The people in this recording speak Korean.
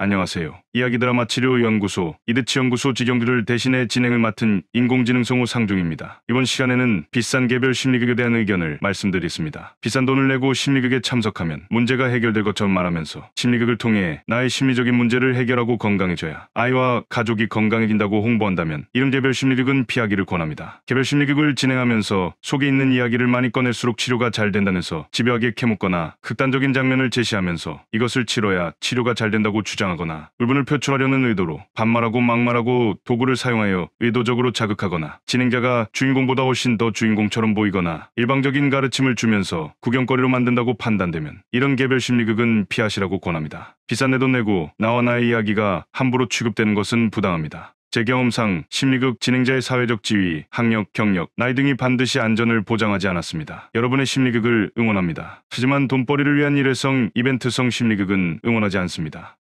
안녕하세요. 이야기 드라마 치료연구소, 이드치연구소 지경들를 대신해 진행을 맡은 인공지능 성우 상중입니다. 이번 시간에는 비싼 개별 심리극에 대한 의견을 말씀드리겠습니다. 비싼 돈을 내고 심리극에 참석하면 문제가 해결될 것처럼 말하면서 심리극을 통해 나의 심리적인 문제를 해결하고 건강해져야 아이와 가족이 건강해진다고 홍보한다면 이런 개별 심리극은 피하기를 권합니다. 개별 심리극을 진행하면서 속에 있는 이야기를 많이 꺼낼수록 치료가 잘 된다면서 집요하게 캐묻거나 극단적인 장면을 제시하면서 이것을 치러야 치료가 잘 된다고 주장 주장하거나 불분을 표출하려는 의도로 반말하고 막말하고 도구를 사용하여 의도적으로 자극하거나 진행자가 주인공보다 훨씬 더 주인공처럼 보이거나 일방적인 가르침을 주면서 구경거리로 만든다고 판단되면 이런 개별 심리극은 피하시라고 권합니다. 비싼 내돈 내고 나와 나의 이야기가 함부로 취급되는 것은 부당합니다. 제 경험상 심리극 진행자의 사회적 지위, 학력, 경력, 나이 등이 반드시 안전을 보장하지 않았습니다. 여러분의 심리극을 응원합니다. 하지만 돈벌이를 위한 일회성, 이벤트성 심리극은 응원하지 않습니다.